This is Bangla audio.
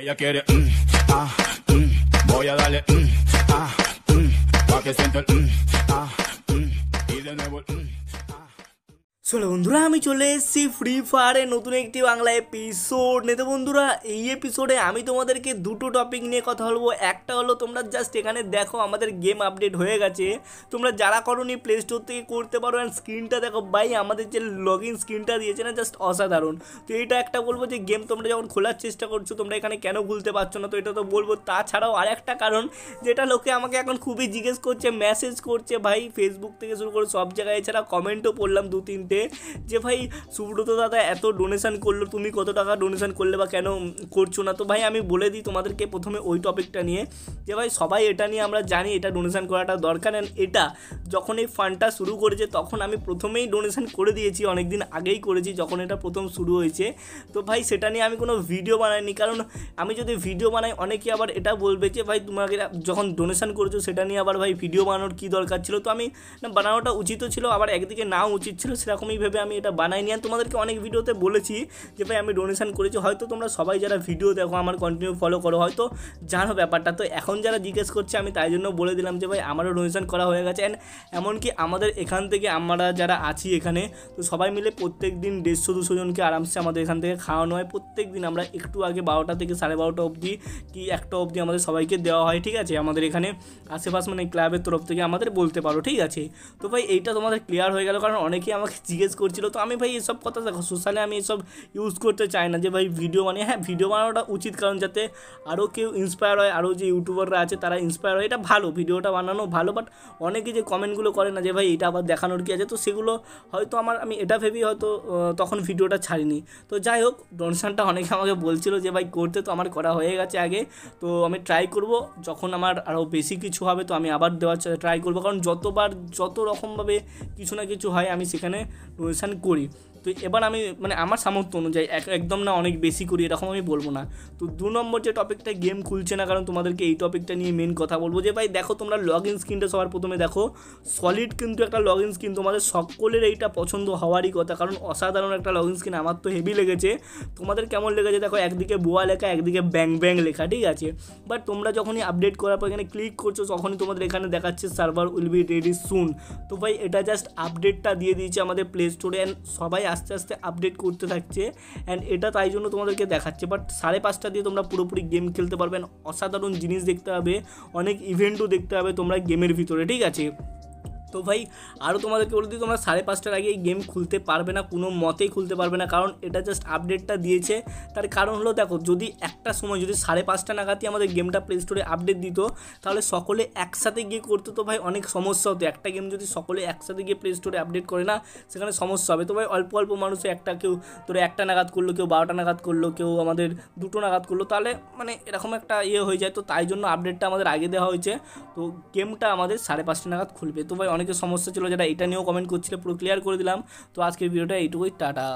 Ella quiere, un, mm, ah, mm, voy a darle, mm, ah, mm, pa' que sienta el, mm, ah, y de nuevo el, চলো বন্ধুরা আমি চলে এসেছি ফ্রি ফায়ারের নতুন একটি বাংলা এপিসোড নেতে বন্ধুরা এই এপিসোডে আমি তোমাদেরকে দুটো টপিক নিয়ে কথা বলবো একটা হলো তোমরা জাস্ট এখানে দেখো আমাদের গেম আপডেট হয়ে গেছে তোমরা যারা করোনি প্লে স্টোর থেকে করতে পারো অ্যান্ড স্ক্রিনটা দেখো বাই আমাদের যে লগ ইন স্ক্রিনটা দিয়েছে না জাস্ট অসাধারণ তো এটা একটা বলবো যে গেম তোমরা যখন খোলার চেষ্টা করছো তোমরা এখানে কেন ভুলতে পারছো না তো এটা তো বলবো তাছাড়াও আরেকটা কারণ যেটা লোকে আমাকে এখন খুবই জিজ্ঞেস করছে মেসেজ করছে ভাই ফেসবুক থেকে শুরু করে সব জায়গায় এছাড়া কমেন্টও পড়লাম দু তিনটে যে ভাই সুব্রত দাদা এত ডোনেশান করলো তুমি কত টাকা ডোনেশান করলে বা কেন করছো না তো ভাই আমি বলে দিই তোমাদেরকে প্রথমে ওই টপিকটা নিয়ে যে ভাই সবাই এটা নিয়ে আমরা জানি এটা ডোনেশান করাটা দরকার অ্যান্ড এটা যখন এই ফান্ডটা শুরু করেছে তখন আমি প্রথমেই ডোনেশান করে দিয়েছি অনেক দিন আগেই করেছি যখন এটা প্রথম শুরু হয়েছে তো ভাই সেটা নিয়ে আমি কোনো ভিডিও বানাইনি কারণ আমি যদি ভিডিও বানাই অনেকে আবার এটা বলবে যে ভাই তোমাকে যখন ডোনেশান করেছো সেটা নিয়ে আবার ভাই ভিডিও বানানোর কী দরকার ছিল তো আমি না বানানোটা উচিতও ছিল আবার একদিকে নাও উচিত ছিল সেরকম এরকমই ভেবে আমি এটা বানাই নিয়ে তোমাদেরকে অনেক ভিডিওতে বলেছি যে ভাই আমি ডোনেশন করেছি হয়তো তোমরা সবাই যারা ভিডিও দেখো আমার কন্টিনিউ ফলো করো হয়তো জানো ব্যাপারটা তো এখন যারা জিজ্ঞেস করছে আমি তাই জন্য বলে দিলাম যে ভাই আমারও ডোনেশন করা হয়ে গেছে অ্যান্ড এমনকি আমাদের এখান থেকে আমরা যারা আছি এখানে তো সবাই মিলে প্রত্যেক দিন দেড়শো দুশো জনকে আরামসে আমাদের এখান থেকে খাওয়ানো হয় প্রত্যেক দিন আমরা একটু আগে বারোটা থেকে সাড়ে বারোটা অবধি কি একটা অবধি আমাদের সবাইকে দেওয়া হয় ঠিক আছে আমাদের এখানে আশেপাশ মানে ক্লাবের তরফ থেকে আমাদের বলতে পারো ঠিক আছে তো ভাই এইটা তোমাদের ক্লিয়ার হয়ে গেল কারণ অনেকেই আমাকে জিজ্ঞেস করছিল তো আমি ভাই এসব কথা দেখো সোশ্যালে আমি এসব ইউজ করতে চাই না যে ভাই ভিডিও বানিয়ে হ্যাঁ ভিডিও বানানোটা উচিত কারণ যাতে আরও কেউ ইন্সপায়ার হয় আরও যে ইউটিউবাররা আছে তারা ইন্সপায়ার হয় এটা ভালো ভিডিওটা বানানো ভালো বাট অনেকে যে কমেন্টগুলো করে না যে ভাই এটা আবার দেখানোর কি আছে তো সেগুলো হয়তো আমার আমি এটা ভেবেই হয়তো তখন ভিডিওটা ছাড়িনি তো যাই হোক ডোনেশনটা অনেকে আমাকে বলছিল যে ভাই করতে তো আমার করা হয়ে গেছে আগে তো আমি ট্রাই করব যখন আমার আরও বেশি কিছু হবে তো আমি আবার দেওয়ার ট্রাই করবো কারণ যতবার যত রকমভাবে কিছু না কিছু হয় আমি সেখানে टूशन करी তো এবার আমি মানে আমার সামর্থ্য অনুযায়ী একদম না অনেক বেশি করি এরকম আমি বলবো না তো দু নম্বর যে টপিকটা গেম খুলছে না কারণ তোমাদেরকে এই টপিকটা নিয়ে মেন কথা বলবো যে ভাই দেখো তোমরা লগ ইন স্ক্রিনটা সবার প্রথমে দেখো সলিড কিন্তু একটা লগ ইন স্ক্রিন তোমাদের সকলের এইটা পছন্দ হওয়ারই কথা কারণ অসাধারণ একটা লগ ইন স্ক্রিন আমার তো হেভি লেগেছে তোমাদের কেমন লেগেছে দেখো একদিকে বোয়া লেখা একদিকে ব্যাং ব্যাং লেখা ঠিক আছে বাট তোমরা যখনই আপডেট করার পর এখানে ক্লিক করছো তখনই তোমাদের এখানে দেখাচ্ছে server will be ready soon তো ভাই এটা জাস্ট আপডেটটা দিয়ে দিয়েছে আমাদের প্লে স্টোরে অ্যান্ড সবাই আস্তে আস্তে আপডেট করতে থাকছে অ্যান্ড এটা তাই জন্য তোমাদেরকে দেখাচ্ছে বাট সাড়ে পাঁচটা দিয়ে তোমরা পুরোপুরি গেম খেলতে পারবেন অসাধারণ জিনিস দেখতে হবে অনেক ইভেন্টও দেখতে হবে তোমরা গেমের ভিতরে ঠিক আছে তো ভাই আরও তোমাদেরকে বলে দিই তোমরা সাড়ে পাঁচটার আগে এই গেম খুলতে পারবে না কোনো মতেই খুলতে পারবে না কারণ এটা জাস্ট আপডেটটা দিয়েছে তার কারণ হলো দেখো যদি একটা সময় যদি সাড়ে পাঁচটা নাগাদই আমাদের গেমটা প্লে স্টোরে আপডেট দিত তাহলে সকলে একসাথে গিয়ে করতো তো ভাই অনেক সমস্যা হতো একটা গেম যদি সকলে একসাথে গিয়ে প্লে স্টোরে আপডেট করে না সেখানে সমস্যা হবে তো ভাই অল্প অল্প মানুষে একটা কেউ তোরা একটা নাগাদ করলো কেউ বারোটা নাগাদ করলো কেউ আমাদের দুটো নাগাদ করলো তাহলে মানে এরকম একটা ইয়ে হয়ে যায় তো তাই জন্য আপডেটটা আমাদের আগে দেওয়া হয়েছে তো গেমটা আমাদের সাড়ে পাঁচটা নাগাদ খুলবে তো ভাই অনেকের সমস্যা ছিল যেটা এটা নিয়েও কমেন্ট করছিল পুরো ক্লিয়ার করে দিলাম তো আজকের ভিডিওটা এইটুকুই টাটা